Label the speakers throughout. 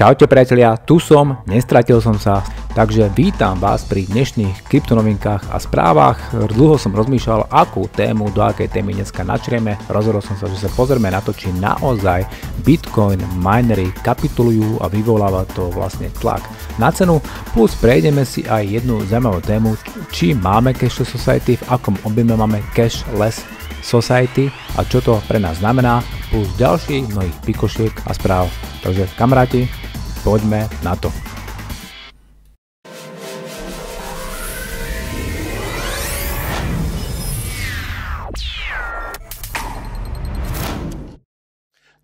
Speaker 1: Čaute priatelia, tu som, nestratil som sa, takže vítam vás pri dnešných kryptonovinkách a správach. Dlho som rozmýšľal, akú tému, do akej témy dneska načrieme. Rozhodol som sa, že sa pozrieme na to, či naozaj Bitcoin minery kapitulujú a vyvoláva to vlastne tlak na cenu. Plus prejdeme si aj jednu zaujímavú tému, či máme cash society, v akom objeme máme cashless Society a čo to pre nás znamená, plus ďalších mnohých pikošiek a správ. Takže kamaráti, Poďme na to.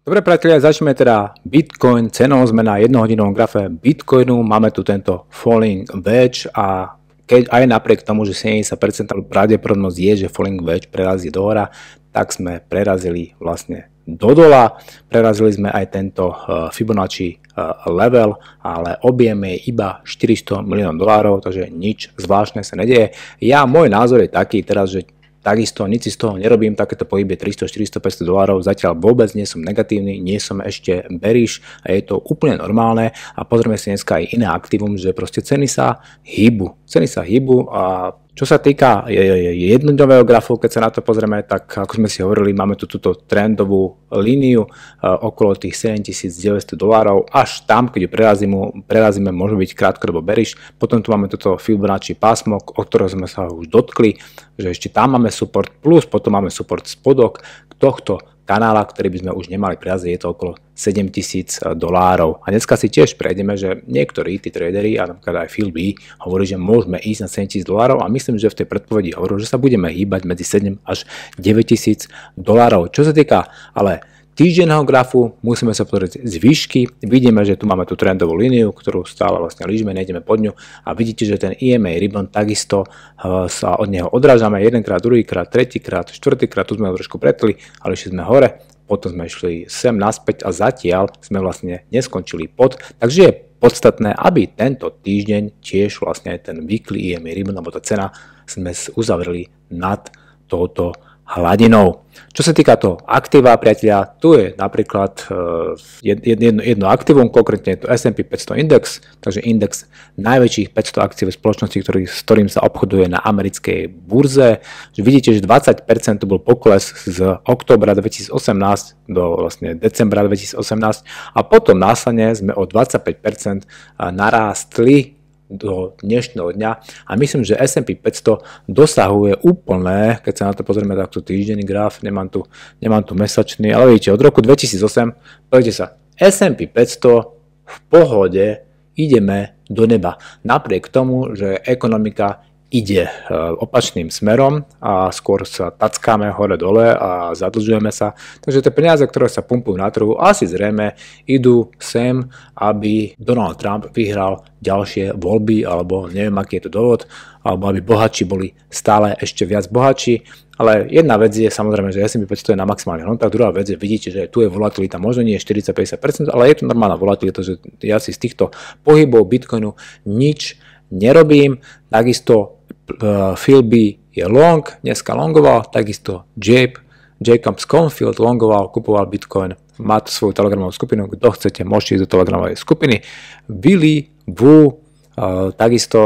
Speaker 1: Dobre priatelia, začneme teda Bitcoin cenou. Sme na jednohodinovom grafe Bitcoinu. Máme tu tento falling wedge a keď aj napriek tomu, že 70% pravdepodobnosť je, že falling wedge do hora, tak sme prerazili vlastne do dola. Prerazili sme aj tento e, Fibonacci e, level, ale objem je iba 400 miliónov dolárov, takže nič zvláštne sa nedieje. Ja, môj názor je taký teraz, že Takisto nič si z toho nerobím, takéto pohyby 300, 400, 500 dolárov, zatiaľ vôbec nie som negatívny, nie som ešte beríš a je to úplne normálne a pozrieme si dneska aj iné aktivum, že proste ceny sa hýbu. Ceny sa hýbu a čo sa týka jednodňového grafu, keď sa na to pozrieme, tak ako sme si hovorili, máme tu túto trendovú líniu e, okolo tých 7900 dolárov. Až tam, keď ju prerazíme, prerazíme môže byť krátkodobo beriš. Potom tu máme toto Fibonacci pásmo, o ktorého sme sa už dotkli, že ešte tam máme support plus, potom máme support spodok tohto kanála, ktorý by sme už nemali prejaziť, je to okolo 7000 eh, dolárov. A dneska si tiež prejdeme, že niektorí tí tradery, a napríklad aj Phil B, hovorí, že môžeme ísť na 7000 dolárov a myslím, že v tej predpovedi hovorí, že sa budeme hýbať medzi 7 až 9000 dolárov. Čo sa týka ale týždenného grafu, musíme sa pozrieť z výšky, vidíme, že tu máme tú trendovú líniu, ktorú stále vlastne lížme, nejdeme pod ňu a vidíte, že ten EMA ribbon takisto eh, sa od neho odrážame jedenkrát, druhýkrát, tretíkrát, štvrtýkrát, tu sme ho trošku pretli, ale išli sme hore, potom sme išli sem naspäť a zatiaľ sme vlastne neskončili pod, takže je podstatné, aby tento týždeň tiež vlastne ten weekly EMA ribbon, alebo tá cena sme uzavreli nad touto hladinou. Čo sa týka toho aktíva, priatelia, tu je napríklad e, jedno, jedno aktívum, konkrétne je to S&P 500 index, takže index najväčších 500 aktív spoločnosti, ktorý, s ktorým sa obchoduje na americkej burze. Vidíte, že 20% to bol pokles z oktobra 2018 do vlastne decembra 2018 a potom následne sme o 25% narástli do dnešného dňa a myslím, že S&P 500 dosahuje úplné, keď sa na to pozrieme takto týždenný graf, nemám tu, nemám tu mesačný, ale vidíte, od roku 2008, pozrite sa, S&P 500 v pohode ideme do neba. Napriek tomu, že ekonomika ide e, opačným smerom a skôr sa tackáme hore-dole a zadlžujeme sa. Takže tie peniaze, ktoré sa pumpujú na trhu, asi zrejme idú sem, aby Donald Trump vyhral ďalšie voľby, alebo neviem, aký je to dôvod, alebo aby bohači boli stále ešte viac bohači. Ale jedna vec je samozrejme, že S&P 500 je na maximálny tak druhá vec je, vidíte, že tu je volatilita, možno nie je 40-50%, ale je to normálna volatilita, že ja si z týchto pohybov Bitcoinu nič nerobím. Takisto Eh, Philby je long, dneska longoval, takisto Jabe, Jacob Sconfield longoval, kupoval Bitcoin. Má tu svoju telegramovú skupinu, kto chcete, môžete ísť do telegramovej skupiny. Billy Wu uh, takisto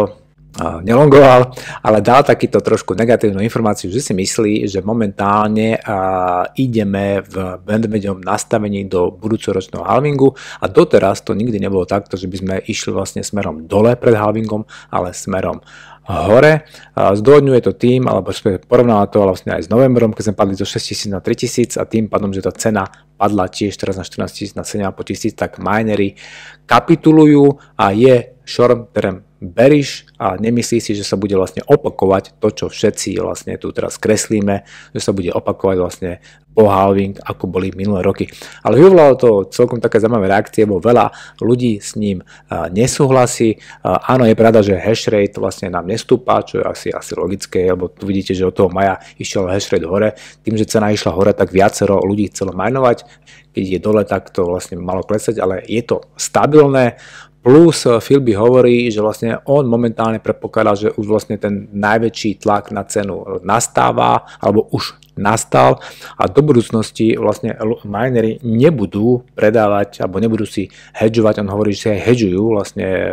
Speaker 1: uh, nelongoval, ale dal takýto trošku negatívnu informáciu, že si myslí, že momentálne uh, ideme v bandmedom nastavení do budúcoročného halvingu a doteraz to nikdy nebolo takto, že by sme išli vlastne smerom dole pred halvingom, ale smerom hore. A zdôvodňuje to tým, alebo porovnáva to vlastne aj s novembrom, keď sme padli zo 6000 na 3000 a tým pádom, že tá cena padla tiež teraz na 14 000 na 7500, tak minery kapitulujú a je short term beríš a nemyslíš si, že sa bude vlastne opakovať to, čo všetci vlastne tu teraz kreslíme, že sa bude opakovať vlastne po halving, ako boli minulé roky. Ale vyvolalo to celkom také zaujímavé reakcie, bo veľa ľudí s ním nesúhlasí. Áno, je pravda, že hash rate vlastne nám nestúpa, čo je asi, asi logické, lebo tu vidíte, že od toho maja išiel hash rate hore. Tým, že cena išla hore, tak viacero ľudí chcelo majnovať. Keď je dole, tak to vlastne malo klesať, ale je to stabilné. Plus eh, Philby hovorí, že vlastne on momentálne predpokladá, že už vlastne ten najväčší tlak na cenu nastáva alebo už nastal a do budúcnosti vlastne minery nebudú predávať alebo nebudú si hedžovať. On hovorí, že si aj hedžujú vlastne eh,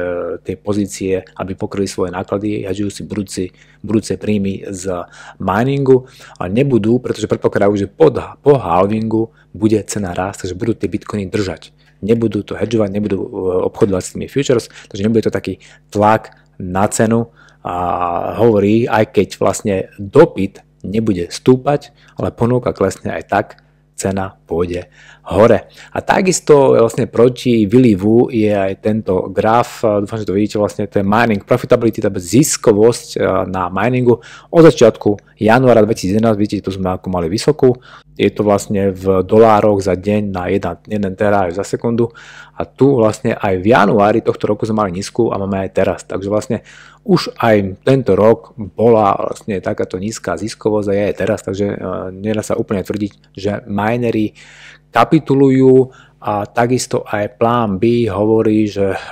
Speaker 1: tie pozície, aby pokryli svoje náklady, hedžujú si budúci, budúce príjmy z miningu a nebudú, pretože predpokladajú, že po, po halvingu bude cena rásť, takže budú tie bitcoiny držať nebudú to hedžovať, nebudú e, obchodovať s tými futures, takže nebude to taký tlak na cenu a hovorí, aj keď vlastne dopyt nebude stúpať, ale ponuka klesne aj tak, cena pôjde hore. A takisto vlastne proti výlivu je aj tento graf, dúfam, že to vidíte vlastne, ten mining profitability, teda ziskovosť na miningu od začiatku januára 2011, vidíte, tu sme ako mali vysokú, je to vlastne v dolároch za deň na 1, 1 za sekundu a tu vlastne aj v januári tohto roku sme mali nízku a máme aj teraz. Takže vlastne už aj tento rok bola vlastne takáto nízka ziskovosť a je aj teraz, takže nedá sa úplne tvrdiť, že minery kapitulujú a takisto aj plán B hovorí, že eh,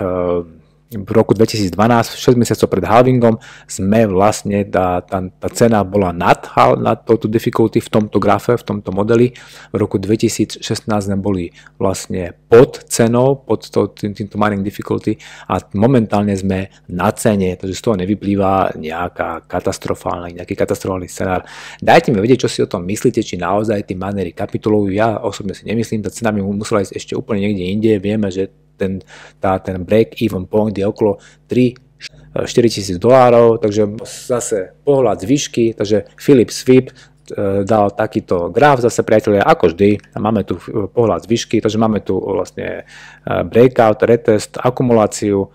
Speaker 1: v roku 2012, 6 mesiacov pred halvingom, sme vlastne, tá, tá, tá cena bola nad, nad touto difficulty v tomto grafe, v tomto modeli. V roku 2016 sme boli vlastne pod cenou, pod to, tým, týmto mining difficulty a momentálne sme na cene, takže z toho nevyplýva nejaká katastrofálna, nejaký katastrofálny scenár. Dajte mi vedieť, čo si o tom myslíte, či naozaj tí manery kapitulujú. Ja osobne si nemyslím, tá cena by musela ísť ešte úplne niekde inde. Vieme, že ten, tá, ten break-even point je okolo 3 4 tisíc dolárov, takže zase pohľad z výšky, takže Philip Sweep dal takýto graf zase priatelia, ako vždy, máme tu e, pohľad z výšky, takže máme tu vlastne e, breakout, retest, akumuláciu,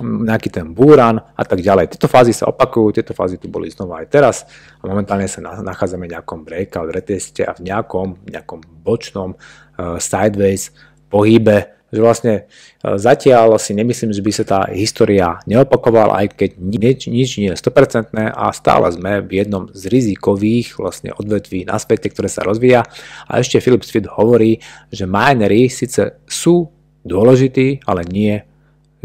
Speaker 1: nejaký ten búran a tak ďalej. Tieto fázy sa opakujú, tieto fázy tu boli znova aj teraz a momentálne sa nachádzame v nejakom breakout, reteste a v nejakom, nejakom bočnom e, sideways pohybe, že vlastne e, zatiaľ si nemyslím, že by sa tá história neopakovala, aj keď nič, nič nie je 100% a stále sme v jednom z rizikových vlastne odvetví na svete, ktoré sa rozvíja. A ešte Philip Swift hovorí, že minery síce sú dôležití, ale nie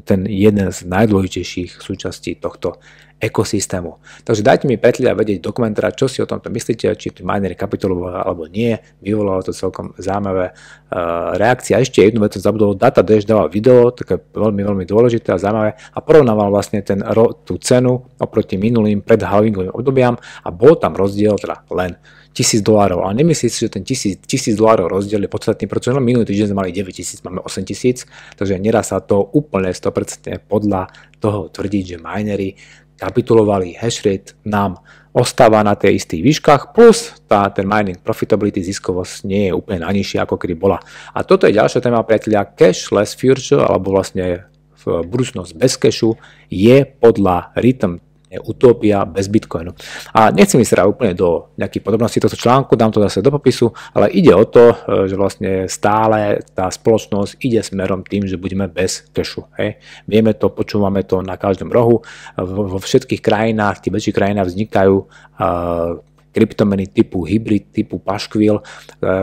Speaker 1: ten jeden z najdôležitejších súčastí tohto ekosystému. Takže dajte mi a vedieť do komentára, čo si o tomto myslíte, či tu miner kapituloval alebo nie. Vyvolalo to celkom zaujímavé uh, reakcie. A ešte jednu vec som zabudol, Data Dash dával video, také veľmi, veľmi dôležité a zaujímavé a porovnával vlastne ten, tú cenu oproti minulým halvingovým obdobiam a bol tam rozdiel teda len 1000 dolárov. Ale nemyslíte si, že ten 1000, 1000 dolárov rozdiel je podstatný, pretože len minulý týždeň sme mali 9000, máme 8000, takže nedá sa to úplne 100% podľa toho tvrdiť, že minery kapitulovali. Hash rate nám ostáva na tej istých výškach, plus tá, ten mining profitability, ziskovosť nie je úplne najnižšia, ako kedy bola. A toto je ďalšia téma, priatelia, cashless future, alebo vlastne v budúcnosť bez cashu, je podľa Rhythm utopia bez Bitcoinu. A nechcem ísť teda úplne do nejakých podrobností tohto článku, dám to zase do popisu, ale ide o to, e, že vlastne stále tá spoločnosť ide smerom tým, že budeme bez kešu. Hej. Vieme to, počúvame to na každom rohu. Vo všetkých krajinách, tie väčšie krajinách vznikajú uh, kryptomeny typu hybrid, typu paškvil, e,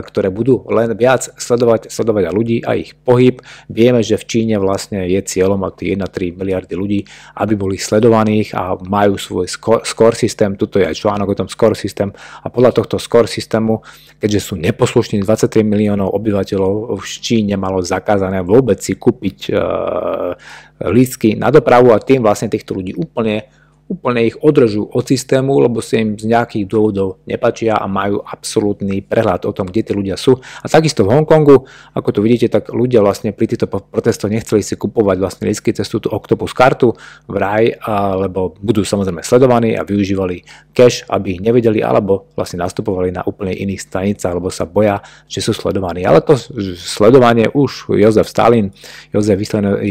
Speaker 1: ktoré budú len viac sledovať, sledovať a ľudí a ich pohyb. Vieme, že v Číne vlastne je cieľom ak 3 miliardy ľudí, aby boli sledovaných a majú svoj score, systém, tuto je aj článok o tom score systém a podľa tohto score systému, keďže sú neposlušní 23 miliónov obyvateľov v Číne malo zakázané vôbec si kúpiť e, lístky na dopravu a tým vlastne týchto ľudí úplne úplne ich odrežú od systému, lebo si im z nejakých dôvodov nepačia a majú absolútny prehľad o tom, kde tí ľudia sú. A takisto v Hongkongu, ako tu vidíte, tak ľudia vlastne pri týchto protestoch nechceli si kupovať vlastne lístky cez túto Octopus kartu v raj, lebo budú samozrejme sledovaní a využívali cash, aby ich nevedeli, alebo vlastne nastupovali na úplne iných stanicách, lebo sa boja, že sú sledovaní. Ale to sledovanie už Jozef Stalin, Jozef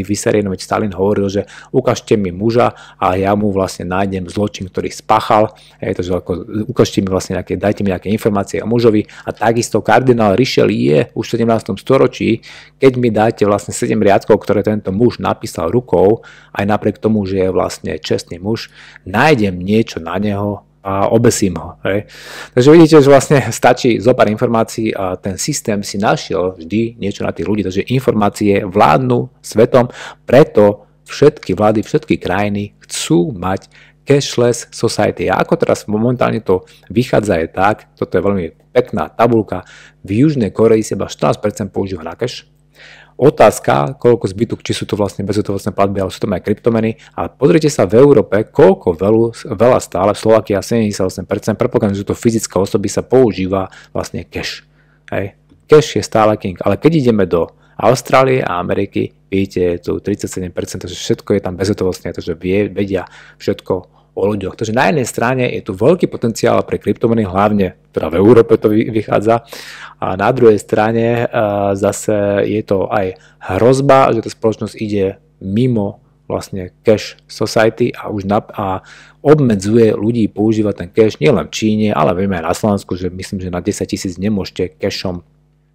Speaker 1: Vysarinovič Stalin hovoril, že ukážte mi muža a ja mu vlastne nájdem zločin, ktorý spáchal, je to, že ako ukážte mi vlastne nejaké, dajte mi nejaké informácie o mužovi a takisto kardinál Richelieu už v 17. storočí, keď mi dáte vlastne 7 riadkov, ktoré tento muž napísal rukou, aj napriek tomu, že je vlastne čestný muž, nájdem niečo na neho, a obesím ho. Hej. Takže vidíte, že vlastne stačí zo pár informácií a ten systém si našiel vždy niečo na tých ľudí, takže informácie vládnu svetom, preto všetky vlády, všetky krajiny chcú mať cashless society. A ako teraz momentálne to vychádza je tak, toto je veľmi pekná tabulka, v Južnej Koreji seba 14% používa na cash, Otázka, koľko zbytok, či sú to vlastne bezhotovostné platby, ale sú to aj kryptomeny. Ale pozrite sa v Európe, koľko veľu, veľa stále, v Slovakia 78%, predpokladám, že sú to fyzické osoby, sa používa vlastne cash. Hej. Cash je stále king. Ale keď ideme do Austrálie a Ameriky, vidíte tu 37%, takže všetko je tam bezhotovostné, takže vie, vedia všetko o ľuďoch. Takže na jednej strane je tu veľký potenciál pre kryptomeny, hlavne teda v Európe to vychádza, a na druhej strane e, zase je to aj hrozba, že tá spoločnosť ide mimo vlastne cash society a už na, a obmedzuje ľudí používať ten cash nielen v Číne, ale vieme aj na Slovensku, že myslím, že na 10 tisíc nemôžete cashom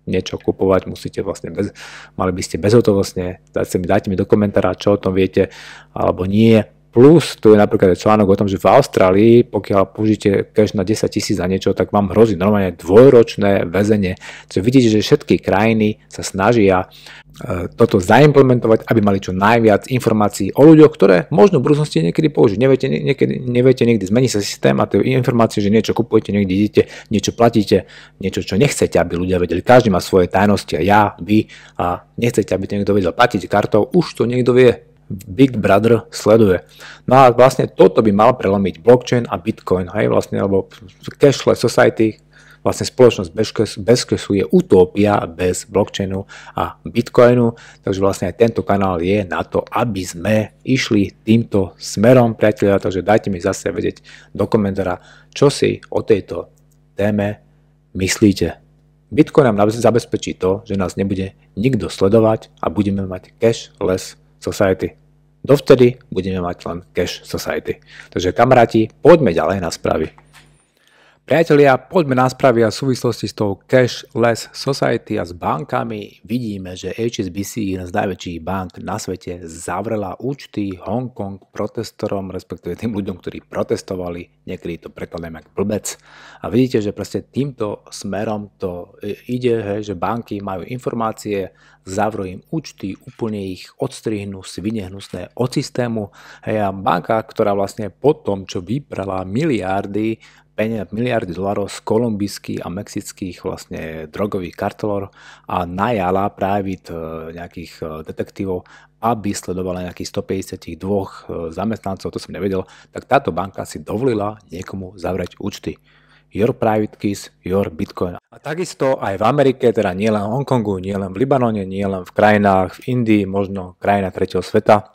Speaker 1: niečo kupovať, musíte vlastne bez, mali by ste bezhotovostne, dajte mi, dajte mi do komentára, čo o tom viete alebo nie Plus, tu je napríklad článok o tom, že v Austrálii, pokiaľ použijete cash na 10 tisíc za niečo, tak vám hrozí normálne dvojročné väzenie. Čiže vidíte, že všetky krajiny sa snažia e, toto zaimplementovať, aby mali čo najviac informácií o ľuďoch, ktoré možno v budúcnosti niekedy použiť. Neviete, niekedy, neviete zmení sa systém a tie informácie, že niečo kupujete, niekde idete, niečo platíte, niečo, čo nechcete, aby ľudia vedeli. Každý má svoje tajnosti a ja, vy a nechcete, aby to niekto vedel platiť kartou, už to niekto vie Big Brother sleduje. No a vlastne toto by mal prelomiť blockchain a bitcoin, hej, vlastne, alebo cashless society, vlastne spoločnosť bez cashu je utopia bez blockchainu a bitcoinu, takže vlastne aj tento kanál je na to, aby sme išli týmto smerom, priatelia, takže dajte mi zase vedieť do komentára, čo si o tejto téme myslíte. Bitcoin nám zabezpečí to, že nás nebude nikto sledovať a budeme mať cashless Society. Dovtedy budeme mať len Cash Society. Takže kamaráti, poďme ďalej na správy. Priatelia, poďme na správy a súvislosti s tou Cashless Society a s bankami. Vidíme, že HSBC, jeden z najväčších bank na svete, zavrela účty Hongkong protestorom, respektíve tým ľuďom, ktorí protestovali. Niekedy to prekladám ako blbec. A vidíte, že proste týmto smerom to e, ide, hej, že banky majú informácie, zavrú im účty, úplne ich odstrihnú, svine hnusné od systému. Hej, a banka, ktorá vlastne po tom, čo vyprala miliardy, miliardy dolarov z kolumbijských a mexických vlastne drogových kartelov a najala práve e, nejakých e, detektívov, aby sledovala nejakých 152 e, zamestnancov, to som nevedel, tak táto banka si dovolila niekomu zavrieť účty. Your private keys, your bitcoin. A takisto aj v Amerike, teda nie len v Hongkongu, nie len v Libanone, nie len v krajinách v Indii, možno krajina tretieho sveta,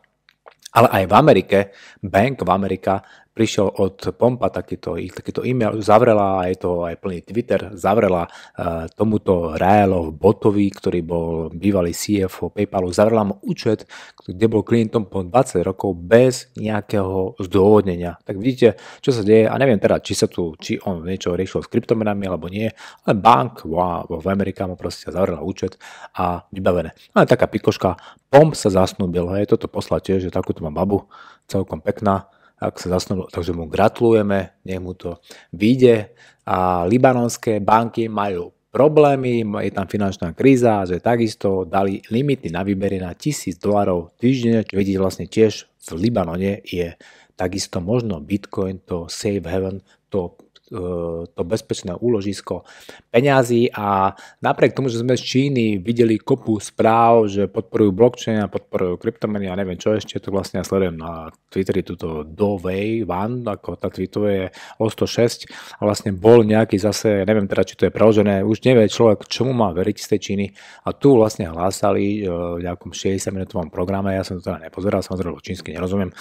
Speaker 1: ale aj v Amerike, Bank of America prišiel od Pompa takýto, takýto e-mail, zavrela, je to aj plný Twitter, zavrela uh, tomuto Raelov botovi, ktorý bol bývalý CFO PayPalu, zavrela mu účet, kde bol klientom po 20 rokov bez nejakého zdôvodnenia. Tak vidíte, čo sa deje a neviem teda, či sa tu, či on niečo riešil s kryptomenami alebo nie, ale bank wow, v Amerike mu proste zavrela účet a vybavené. Ale taká pikoška, Pomp sa zasnúbil, hej, toto poslal tiež, že takúto má babu, celkom pekná, ak sa zasnul, takže mu gratulujeme, nech mu to vyjde. A libanonské banky majú problémy, je tam finančná kríza, že takisto dali limity na výbery na 1000 dolarov týždenne, čo vidíte vlastne tiež v Libanone je takisto možno Bitcoin to safe haven, to E, to bezpečné úložisko peňazí a napriek tomu, že sme z Číny videli kopu správ, že podporujú blockchain a podporujú kryptomeny a neviem čo ešte, to vlastne ja sledujem na Twitteri túto Dovey One, ako tá tweetuje o 106 a vlastne bol nejaký zase, neviem teda, či to je preložené, už nevie človek, čomu má veriť z tej Číny a tu vlastne hlásali e, v nejakom 60-minútovom programe, ja som to teda nepozeral, samozrejme, čínsky nerozumiem,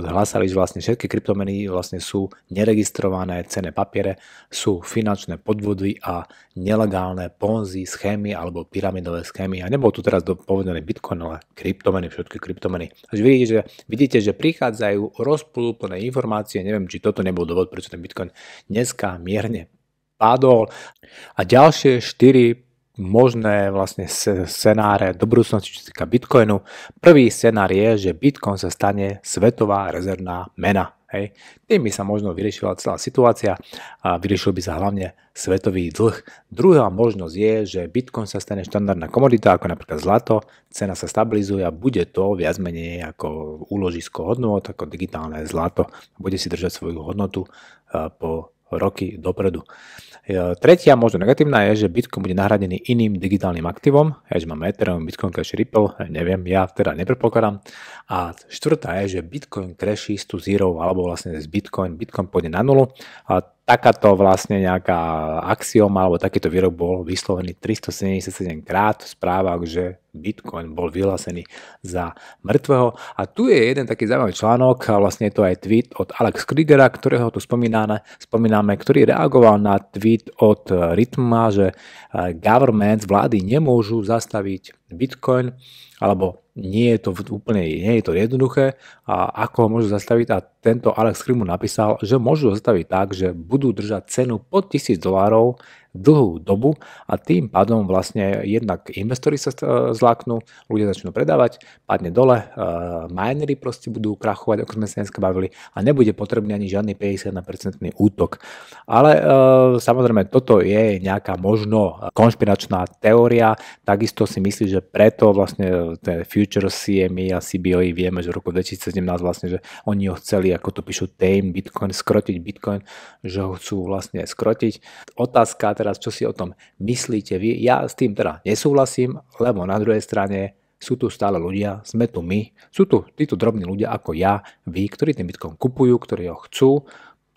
Speaker 1: hlásali, že vlastne všetky kryptomeny vlastne sú neregistrované ceny cenné papiere sú finančné podvody a nelegálne ponzi schémy alebo pyramidové schémy. A nebol tu teraz povedaný Bitcoin, ale kryptomeny, všetky kryptomeny. Až vidíte, že, vidíte, že prichádzajú rozplúplné informácie. Neviem, či toto nebol dôvod, prečo ten Bitcoin dneska mierne padol. A ďalšie 4 možné vlastne scenáre do budúcnosti, čo sa týka Bitcoinu. Prvý scenár je, že Bitcoin sa stane svetová rezervná mena. Hej. Tým by sa možno vyriešila celá situácia a vyriešil by sa hlavne svetový dlh. Druhá možnosť je, že Bitcoin sa stane štandardná komodita, ako napríklad zlato, cena sa stabilizuje a bude to viac menej ako úložisko hodnot, ako digitálne zlato. Bude si držať svoju hodnotu po roky dopredu. E, tretia, možno negatívna je, že Bitcoin bude nahradený iným digitálnym aktívom, ja, že máme Ethereum, Bitcoin Cash, Ripple, e, neviem, ja teda nepredpokladám. A štvrtá je, že Bitcoin crashí z to zero, alebo vlastne z Bitcoin, Bitcoin pôjde na nulu a takáto vlastne nejaká axioma alebo takýto výrok bol vyslovený 377 krát v správach, že Bitcoin bol vyhlásený za mŕtvého. A tu je jeden taký zaujímavý článok, a vlastne je to aj tweet od Alex Krigera, ktorého tu spomíname, spomíname ktorý reagoval na tweet od Rytma, že eh, governments, vlády nemôžu zastaviť Bitcoin alebo nie je to úplne nie je to jednoduché a ako ho môžu zastaviť a tento Alex Krimu napísal, že môžu ho zastaviť tak, že budú držať cenu pod 1000 dolárov dlhú dobu a tým pádom vlastne jednak investori sa e, zláknú, ľudia začnú predávať, padne dole, e, minery proste budú krachovať, ako sme sa dneska bavili a nebude potrebný ani žiadny 51% útok. Ale e, samozrejme toto je nejaká možno konšpiračná teória, takisto si myslím, že preto vlastne ten future CME a CBOE vieme, že v roku 2017 vlastne, že oni ho chceli, ako to píšu Tame Bitcoin, skrotiť Bitcoin, že ho chcú vlastne skrotiť. Otázka teraz teraz, čo si o tom myslíte vy. Ja s tým teda nesúhlasím, lebo na druhej strane sú tu stále ľudia, sme tu my, sú tu títo drobní ľudia ako ja, vy, ktorí ten Bitcoin kupujú, ktorí ho chcú,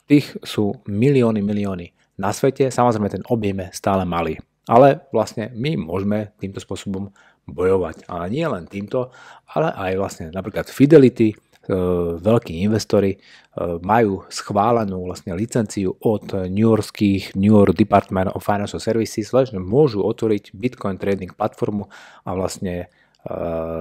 Speaker 1: tých sú milióny, milióny na svete, samozrejme ten objem je stále malý. Ale vlastne my môžeme týmto spôsobom bojovať. A nie len týmto, ale aj vlastne napríklad Fidelity, E, veľkí investori e, majú schválenú vlastne licenciu od New Yorkských New York Department of Financial Services, vlastne môžu otvoriť Bitcoin trading platformu a vlastne e,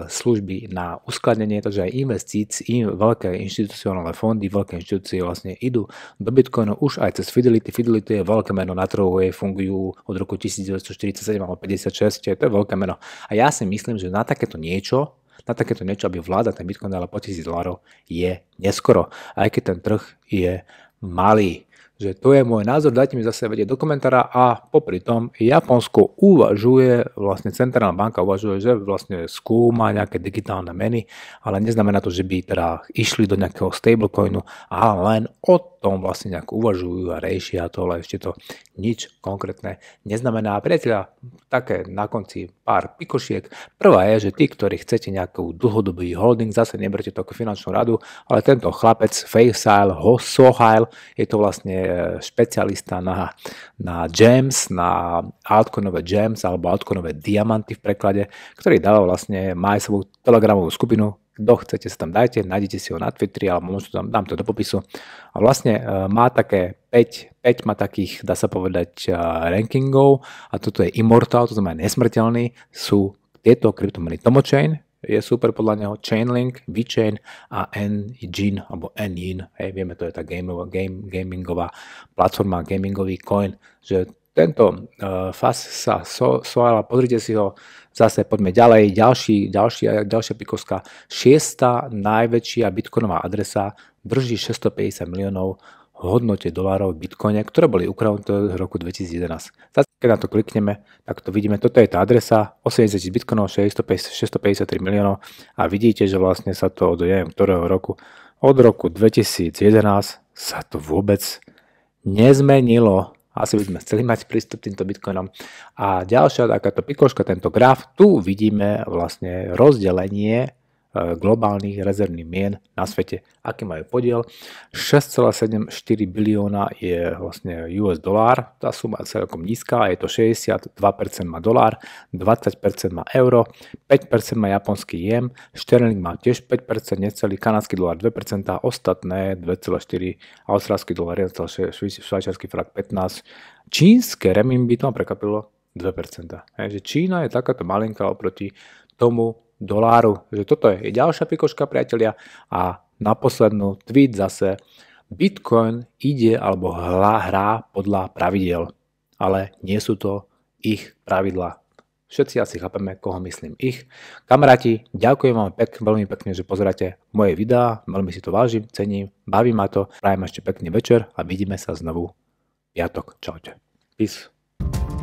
Speaker 1: služby na uskladnenie, takže aj investíc, im veľké inštitucionálne fondy, veľké inštitúcie vlastne idú do Bitcoinu už aj cez Fidelity. Fidelity je veľké meno na trhu, je, fungujú od roku 1947 alebo 56, to je veľké meno. A ja si myslím, že na takéto niečo na takéto niečo, aby vláda ten Bitcoin dala po 1000 dolárov, je neskoro. Aj keď ten trh je malý že to je môj názor, dajte mi zase vedieť do komentára a popri tom Japonsko uvažuje, vlastne centrálna banka uvažuje, že vlastne skúma nejaké digitálne meny, ale neznamená to, že by teda išli do nejakého stablecoinu, a len o tom vlastne nejak uvažujú a riešia to, ale ešte to nič konkrétne neznamená. Priateľa, také na konci pár pikošiek. Prvá je, že tí, ktorí chcete nejakú dlhodobý holding, zase neberte to ako finančnú radu, ale tento chlapec, Faisal, hosohile, je to vlastne vlastne špecialista na, na gems, na altcoinové gems alebo altcoinové diamanty v preklade, ktorý dáva vlastne, má aj svoju telegramovú skupinu, kto chcete sa tam dajte, nájdete si ho na Twitteri, alebo možno tam, dám to do popisu. A vlastne e, má také 5, 5 má takých, dá sa povedať, e, rankingov a toto je Immortal, to znamená nesmrteľný, sú tieto kryptomeny Tomochain, je super podľa neho Chainlink, VeChain a Njin, alebo Njin, hej, vieme, to je tá game, game, gamingová platforma, gamingový coin, že tento uh, eh, FAS sa so, soala, pozrite si ho, zase poďme ďalej, ďalší, ďalší, ďalšia pikovská, šiesta najväčšia bitcoinová adresa, drží 650 miliónov hodnote dolárov v bitcoine, ktoré boli ukradnuté v roku 2011. Zase, keď na to klikneme, tak to vidíme, toto je tá adresa, 80 000 bitcoinov, 650, 653 miliónov a vidíte, že vlastne sa to od neviem ktorého roku, od roku 2011 sa to vôbec nezmenilo. Asi by sme chceli mať prístup týmto bitcoinom. A ďalšia takáto pikoška, tento graf, tu vidíme vlastne rozdelenie E, globálnych rezervných mien na svete. Aký majú podiel? 6,74 bilióna je vlastne US dolár, tá suma je celkom nízka, je to 62% má dolár, 20% má euro, 5% má japonský jem, šterling má tiež 5%, necelý kanadský dolar 2%, ostatné 2,4, austrálsky dolár 1,6, švajčiarsky frak 15, čínske remimby, to ma prekapilo, 2%. Hej, že Čína je takáto malinká oproti tomu, doláru. Takže toto je ďalšia pikoška, priatelia. A na poslednú tweet zase. Bitcoin ide alebo hla, hrá podľa pravidel, ale nie sú to ich pravidlá. Všetci asi chápeme, koho myslím ich. Kamaráti, ďakujem vám pek, veľmi pekne, že pozeráte moje videá, veľmi si to vážim, cením, baví ma to, prajem ešte pekný večer a vidíme sa znovu piatok. Čaute. Peace.